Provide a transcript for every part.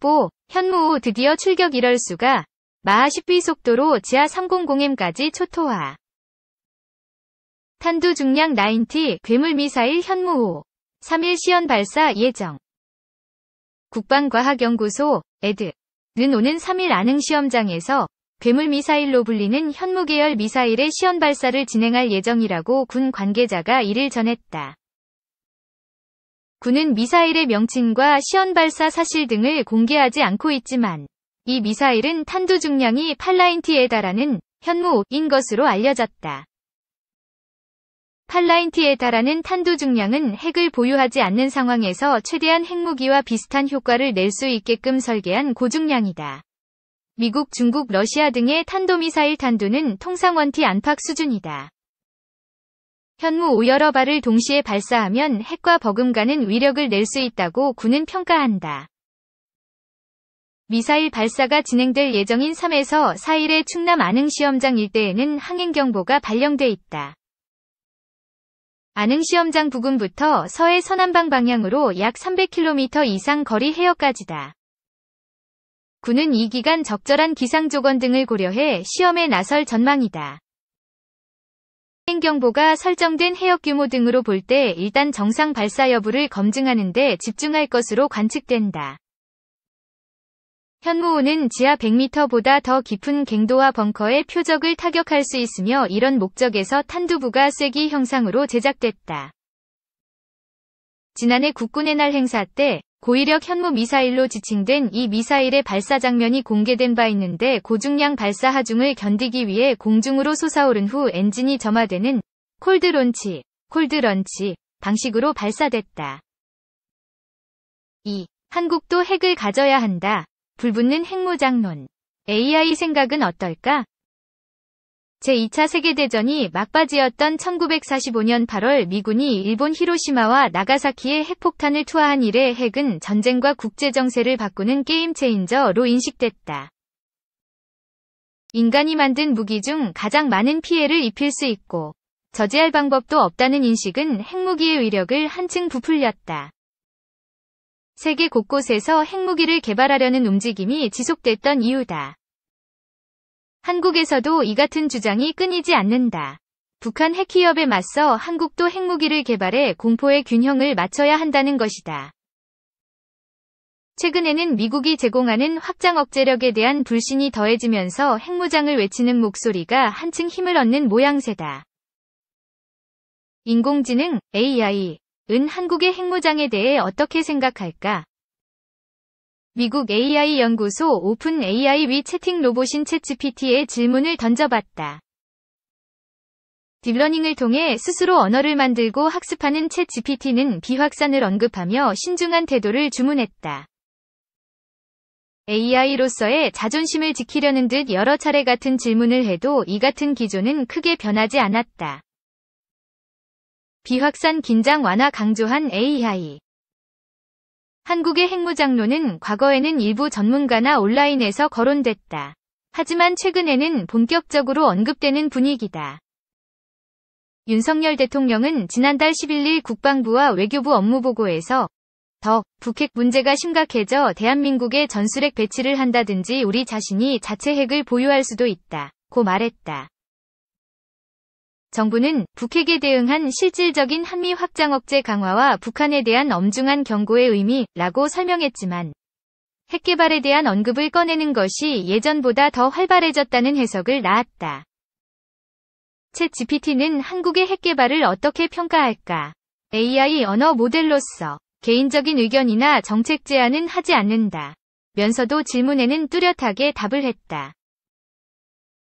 속보, 현무호 드디어 출격 이월수가 마하 10위 속도로 지하 300m까지 초토화. 탄두 중량 90 괴물 미사일 현무호 3일 시연 발사 예정. 국방과학연구소 에드는 오는 3일 안흥 시험장에서 괴물 미사일로 불리는 현무계열 미사일의 시연 발사를 진행할 예정이라고 군 관계자가 이를 전했다. 군은 미사일의 명칭과 시연 발사 사실 등을 공개하지 않고 있지만 이 미사일은 탄두 중량이 팔라인티에 다라는 현무인 것으로 알려졌다. 팔라인티에 다라는 탄두 중량은 핵을 보유하지 않는 상황에서 최대한 핵무기와 비슷한 효과를 낼 수 있게끔 설계한 고중량이다. 미국, 중국, 러시아 등의 탄도미사일 탄두는 통상 원티 안팎 수준이다. 현무 오여러 발을 동시에 발사하면 핵과 버금가는 위력을 낼 수 있다고 군은 평가한다. 미사일 발사가 진행될 예정인 3에서 4일의 충남 안흥시험장 일대에는 항행경보가 발령돼 있다. 안흥시험장 부근부터 서해 서남방 방향으로 약 300km 이상 거리 해역까지다. 군은 이 기간 적절한 기상조건 등을 고려해 시험에 나설 전망이다. 행경보가 설정된 해역 규모 등으로 볼 때 일단 정상 발사 여부를 검증하는 데 집중할 것으로 관측된다. 현무호는 지하 100m보다 더 깊은 갱도와 벙커의 표적을 타격할 수 있으며 이런 목적에서 탄두부가 쐐기 형상으로 제작됐다. 지난해 국군의 날 행사 때 고위력 현무 미사일로 지칭된 이 미사일의 발사 장면이 공개된 바 있는데 고중량 발사 하중을 견디기 위해 공중으로 솟아오른 후 엔진이 점화되는 콜드 론치, 콜드 런치 방식으로 발사됐다. 2. 한국도 핵을 가져야 한다. 불붙는 핵무장론. AI 생각은 어떨까? 제2차 세계대전이 막바지였던 1945년 8월 미군이 일본 히로시마와 나가사키에 핵폭탄을 투하한 이래 핵은 전쟁과 국제정세를 바꾸는 게임 체인저로 인식됐다. 인간이 만든 무기 중 가장 많은 피해를 입힐 수 있고 저지할 방법도 없다는 인식은 핵무기의 위력을 한층 부풀렸다. 세계 곳곳에서 핵무기를 개발하려는 움직임이 지속됐던 이유다. 한국에서도 이 같은 주장이 끊이지 않는다. 북한 핵기업에 맞서 한국도 핵무기를 개발해 공포의 균형을 맞춰야 한다는 것이다. 최근에는 미국이 제공하는 확장 억제력에 대한 불신이 더해지면서 핵무장을 외치는 목소리가 한층 힘을 얻는 모양새다. 인공지능, AI, 은 한국의 핵무장에 대해 어떻게 생각할까? 미국 AI 연구소 오픈 AI 위 채팅 로봇인 챗GPT에 질문을 던져봤다. 딥러닝을 통해 스스로 언어를 만들고 학습하는 챗GPT는 비확산을 언급하며 신중한 태도를 주문했다. AI로서의 자존심을 지키려는 듯 여러 차례 같은 질문을 해도 이 같은 기조는 크게 변하지 않았다. 비확산 긴장 완화 강조한 AI 한국의 핵무장론은 과거에는 일부 전문가나 온라인에서 거론됐다. 하지만 최근에는 본격적으로 언급되는 분위기다. 윤석열 대통령은 지난달 11일 국방부와 외교부 업무보고에서 더 북핵 문제가 심각해져 대한민국의 전술핵 배치를 한다든지 우리 자신이 자체 핵을 보유할 수도 있다. 고 말했다. 정부는 북핵에 대응한 실질적인 한미 확장 억제 강화와 북한에 대한 엄중한 경고의 의미라고 설명했지만 핵개발에 대한 언급을 꺼내는 것이 예전보다 더 활발해졌다는 해석을 낳았다. 채 GPT는 한국의 핵개발을 어떻게 평가할까? AI 언어 모델로서 개인적인 의견이나 정책 제안은 하지 않는다. 면서도 질문에는 뚜렷하게 답을 했다.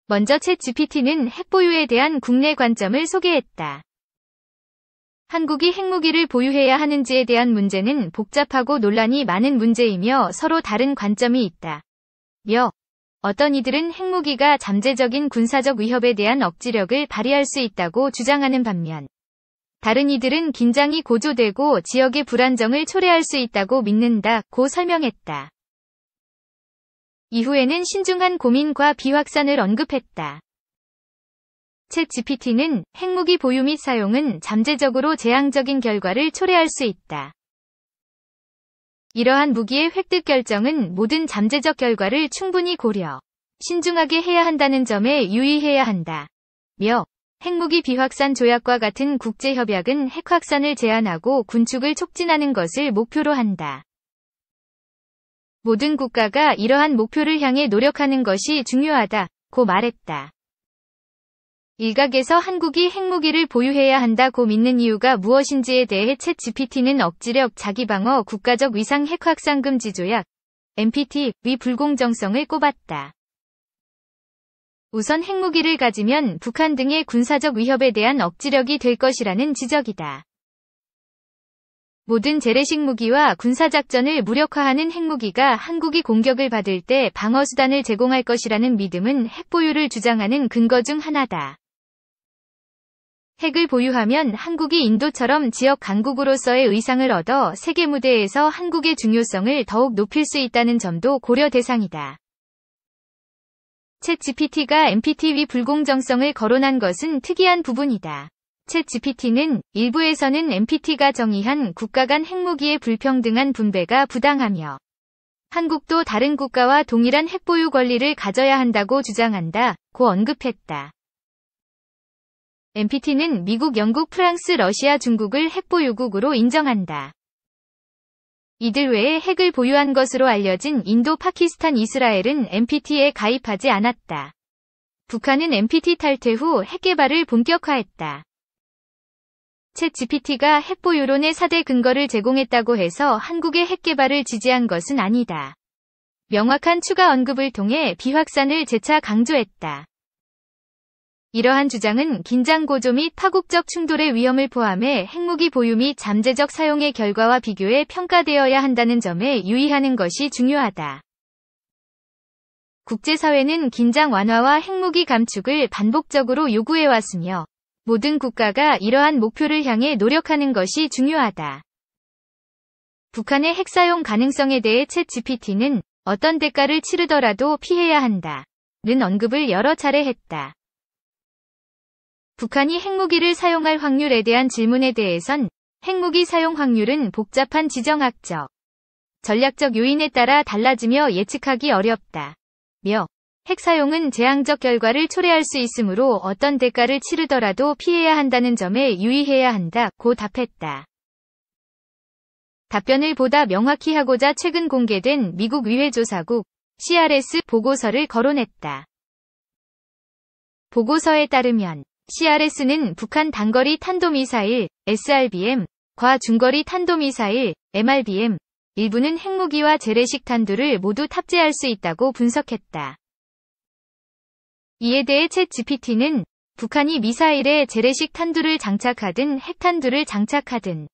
먼저 챗 GPT는 핵 보유에 대한 국내 관점을 소개했다. 한국이 핵무기를 보유해야 하는지에 대한 문제는 복잡하고 논란이 많은 문제이며 서로 다른 관점이 있다. 며 어떤 이들은 핵무기가 잠재적인 군사적 위협에 대한 억지력을 발휘할 수 있다고 주장하는 반면 다른 이들은 긴장이 고조되고 지역의 불안정을 초래할 수 있다고 믿는다고 설명했다. 이후에는 신중한 고민과 비확산을 언급했다. 책 GPT는 핵무기 보유 및 사용은 잠재적으로 재앙적인 결과를 초래할 수 있다. 이러한 무기의 획득 결정은 모든 잠재적 결과를 충분히 고려, 신중하게 해야 한다는 점에 유의해야 한다. 며, 핵무기 비확산 조약과 같은 국제협약은 핵확산을 제한하고 군축을 촉진하는 것을 목표로 한다. 모든 국가가 이러한 목표를 향해 노력하는 것이 중요하다. 고 말했다. 일각에서 한국이 핵무기를 보유해야 한다고 믿는 이유가 무엇인지에 대해 챗 GPT는 억지력 자기방어 국가적 위상 핵 확산 금지 조약 MPT 위 불공정성을 꼽았다. 우선 핵무기를 가지면 북한 등의 군사적 위협에 대한 억지력이 될 것이라는 지적이다. 모든 재래식 무기와 군사작전을 무력화하는 핵무기가 한국이 공격을 받을 때 방어수단을 제공할 것이라는 믿음은 핵 보유를 주장하는 근거 중 하나다. 핵을 보유하면 한국이 인도처럼 지역 강국으로서의 의상을 얻어 세계 무대에서 한국의 중요성을 더욱 높일 수 있다는 점도 고려 대상이다. 챗 GPT가 MPT 위 불공정성을 거론한 것은 특이한 부분이다. 챗 GPT는 일부에서는 MPT가 정의한 국가 간 핵무기의 불평등한 분배가 부당하며 한국도 다른 국가와 동일한 핵보유 권리를 가져야 한다고 주장한다, 고 언급했다. MPT는 미국, 영국, 프랑스, 러시아, 중국을 핵보유국으로 인정한다. 이들 외에 핵을 보유한 것으로 알려진 인도, 파키스탄, 이스라엘은 MPT에 가입하지 않았다. 북한은 MPT 탈퇴 후 핵개발을 본격화했다. 챗 GPT가 핵보 유론의 4대 근거를 제공했다고 해서 한국의 핵개발을 지지한 것은 아니다. 명확한 추가 언급을 통해 비확산을 재차 강조했다. 이러한 주장은 긴장 고조 및 파국적 충돌의 위험을 포함해 핵무기 보유 및 잠재적 사용의 결과와 비교해 평가되어야 한다는 점에 유의하는 것이 중요하다. 국제사회는 긴장 완화와 핵무기 감축을 반복적으로 요구해왔으며 모든 국가가 이러한 목표를 향해 노력하는 것이 중요하다. 북한의 핵 사용 가능성에 대해 챗 GPT는 어떤 대가를 치르더라도 피해야 한다. 는 언급을 여러 차례 했다. 북한이 핵무기를 사용할 확률에 대한 질문에 대해선 핵무기 사용 확률은 복잡한 지정학적, 전략적 요인에 따라 달라지며 예측하기 어렵다. 며핵 사용은 재앙적 결과를 초래할 수 있으므로 어떤 대가를 치르더라도 피해야 한다는 점에 유의해야 한다고 답했다. 답변을 보다 명확히 하고자 최근 공개된 미국 의회조사국 CRS 보고서를 거론했다. 보고서에 따르면 CRS는 북한 단거리 탄도미사일 SRBM 과 중거리 탄도미사일 MRBM 일부는 핵무기와 재래식 탄두를 모두 탑재할 수 있다고 분석했다. 이에 대해 챗 GPT는 북한이 미사일에 재래식 탄두를 장착하든 핵탄두를 장착하든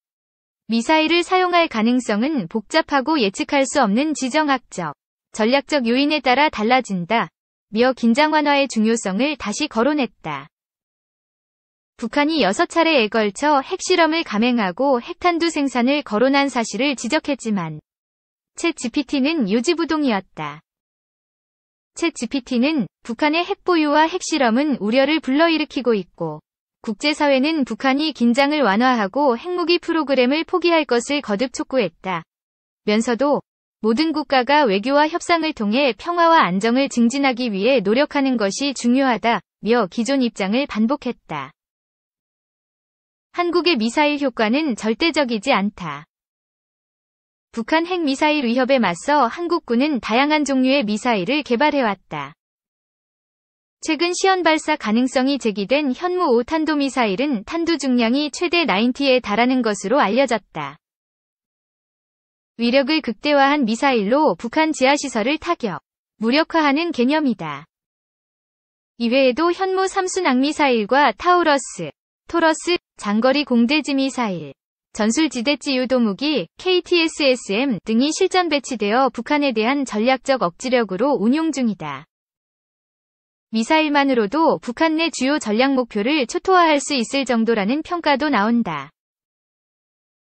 미사일을 사용할 가능성은 복잡하고 예측할 수 없는 지정학적, 전략적 요인에 따라 달라진다. 미어 긴장 완화의 중요성을 다시 거론했다. 북한이 6차례에 걸쳐 핵실험을 감행하고 핵탄두 생산을 거론한 사실을 지적했지만 챗 GPT는 유지부동이었다 챗 GPT는 북한의 핵보유와 핵실험은 우려를 불러일으키고 있고 국제사회는 북한이 긴장을 완화하고 핵무기 프로그램을 포기할 것을 거듭 촉구했다. 면서도 모든 국가가 외교와 협상을 통해 평화와 안정을 증진하기 위해 노력하는 것이 중요하다며 기존 입장을 반복했다. 한국의 미사일 효과는 절대적이지 않다. 북한 핵미사일 위협에 맞서 한국군은 다양한 종류의 미사일을 개발해왔다. 최근 시연 발사 가능성이 제기된 현무 5탄도 미사일은 탄두 중량이 최대 90에 달하는 것으로 알려졌다. 위력을 극대화한 미사일로 북한 지하시설을 타격, 무력화하는 개념이다. 이외에도 현무 3순 항미사일과 타우러스, 토러스, 장거리 공대지 미사일, 전술지대 찌유도무기, KTSSM 등이 실전 배치되어 북한에 대한 전략적 억지력으로 운용 중이다. 미사일만으로도 북한 내 주요 전략 목표를 초토화할 수 있을 정도라는 평가도 나온다.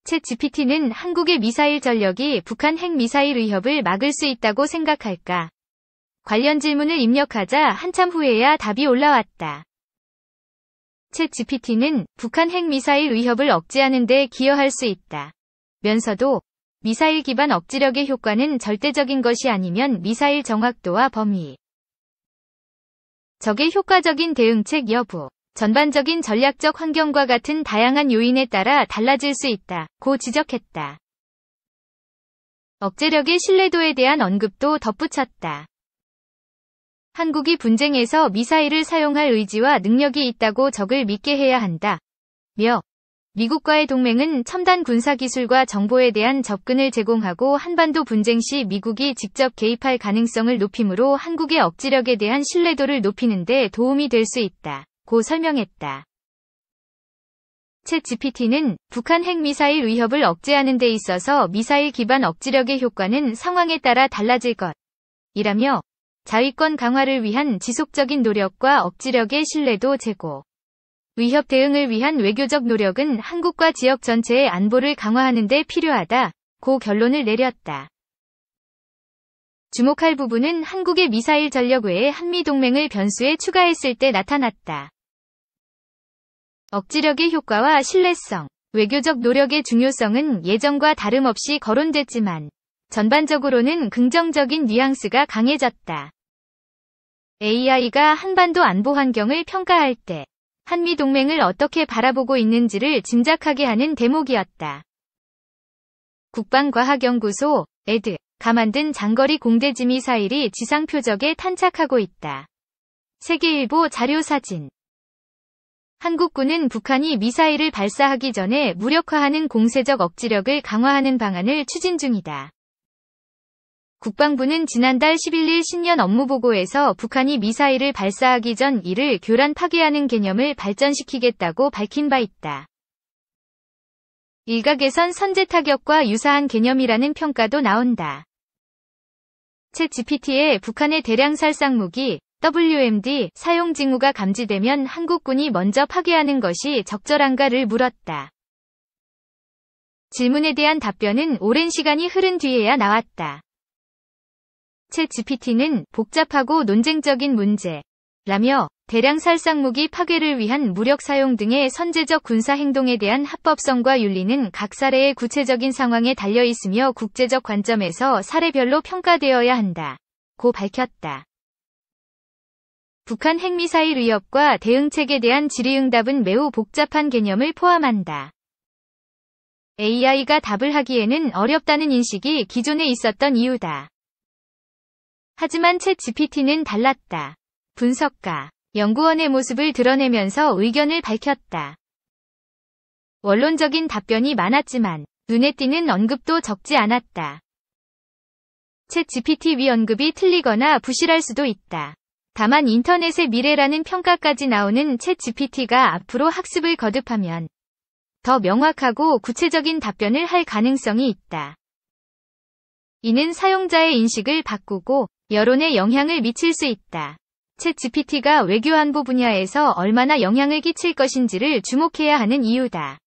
채 GPT는 한국의 미사일 전력이 북한 핵미사일 위협을 막을 수 있다고 생각할까? 관련 질문을 입력하자 한참 후에야 답이 올라왔다. 챗 GPT는 북한 핵미사일 위협을 억제하는 데 기여할 수 있다. 면서도 미사일 기반 억지력의 효과는 절대적인 것이 아니면 미사일 정확도와 범위, 적의 효과적인 대응책 여부, 전반적인 전략적 환경과 같은 다양한 요인에 따라 달라질 수 있다. 고 지적했다. 억제력의 신뢰도에 대한 언급도 덧붙였다. 한국이 분쟁에서 미사일을 사용할 의지와 능력이 있다고 적을 믿게 해야 한다. 며 미국과의 동맹은 첨단 군사기술과 정보에 대한 접근을 제공하고 한반도 분쟁 시 미국이 직접 개입할 가능성을 높이므로 한국의 억지력에 대한 신뢰도를 높이는 데 도움이 될 수 있다. 고 설명했다. 채 GPT는 북한 핵미사일 위협을 억제하는 데 있어서 미사일 기반 억지력의 효과는 상황에 따라 달라질 것. 이라며 자위권 강화를 위한 지속적인 노력과 억지력의 신뢰도 제고. 위협 대응을 위한 외교적 노력은 한국과 지역 전체의 안보를 강화하는 데 필요하다. 고 결론을 내렸다. 주목할 부분은 한국의 미사일 전력 외에 한미 동맹을 변수에 추가했을 때 나타났다. 억지력의 효과와 신뢰성, 외교적 노력의 중요성은 예전과 다름없이 거론됐지만 전반적으로는 긍정적인 뉘앙스가 강해졌다. AI가 한반도 안보 환경을 평가할 때 한미 동맹을 어떻게 바라보고 있는지를 짐작하게 하는 대목이었다. 국방과학연구소 에드가 만든 장거리 공대지 미사일이 지상 표적에 탄착하고 있다. 세계일보 자료 사진 한국군은 북한이 미사일을 발사하기 전에 무력화하는 공세적 억지력을 강화하는 방안을 추진 중이다. 국방부는 지난달 11일 신년 업무보고에서 북한이 미사일을 발사하기 전 이를 교란 파괴하는 개념을 발전시키겠다고 밝힌 바 있다. 일각에선 선제 타격과 유사한 개념이라는 평가도 나온다. 챗 GPT에 북한의 대량 살상 무기 WMD 사용 징후가 감지되면 한국군이 먼저 파괴하는 것이 적절한가를 물었다. 질문에 대한 답변은 오랜 시간이 흐른 뒤에야 나왔다. 챗 GPT는 복잡하고 논쟁적인 문제, 라며 대량 살상무기 파괴를 위한 무력 사용 등의 선제적 군사 행동에 대한 합법성과 윤리는 각 사례의 구체적인 상황에 달려 있으며 국제적 관점에서 사례별로 평가되어야 한다. 고 밝혔다. 북한 핵미사일 위협과 대응책에 대한 질의응답은 매우 복잡한 개념을 포함한다. AI가 답을 하기에는 어렵다는 인식이 기존에 있었던 이유다. 하지만 채 GPT는 달랐다. 분석가, 연구원의 모습을 드러내면서 의견을 밝혔다. 원론적인 답변이 많았지만 눈에 띄는 언급도 적지 않았다. 채 GPT 위 언급이 틀리거나 부실할 수도 있다. 다만 인터넷의 미래라는 평가까지 나오는 채 GPT가 앞으로 학습을 거듭하면 더 명확하고 구체적인 답변을 할 가능성이 있다. 이는 사용자의 인식을 바꾸고 여론에 영향을 미칠 수 있다. 채 GPT가 외교 안보 분야에서 얼마나 영향을 끼칠 것인지를 주목해야 하는 이유다.